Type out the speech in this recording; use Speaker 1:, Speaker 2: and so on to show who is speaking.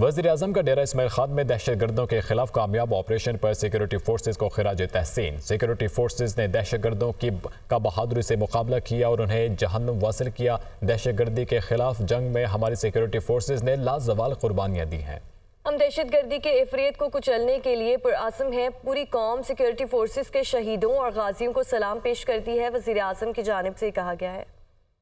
Speaker 1: वजी अजम का डेरा इसमाइल खान में दहशत गर्दों के खिलाफ कामयाब ऑपरेशन पर सिक्योरिटी फोर्सेज को खराज तहसीन सिक्योरिटी फोर्सेज ने दहशत गर्दों की का बहादुरी से मुकाबला किया और उन्हें जहन्नुम वासिल किया दहशत गर्दी के खिलाफ जंग में हमारी सिक्योरिटी फोर्सेज ने लाजवाल कुर्बानियाँ दी हैं
Speaker 2: हम दहशत गर्दी के अफरीत को कुचलने के लिए पुरासम है पूरी कौम सिक्योरिटी फोर्सेज के शहीदों और गाजियों को सलाम पेश करती है वजी अजम की जानब से कहा गया है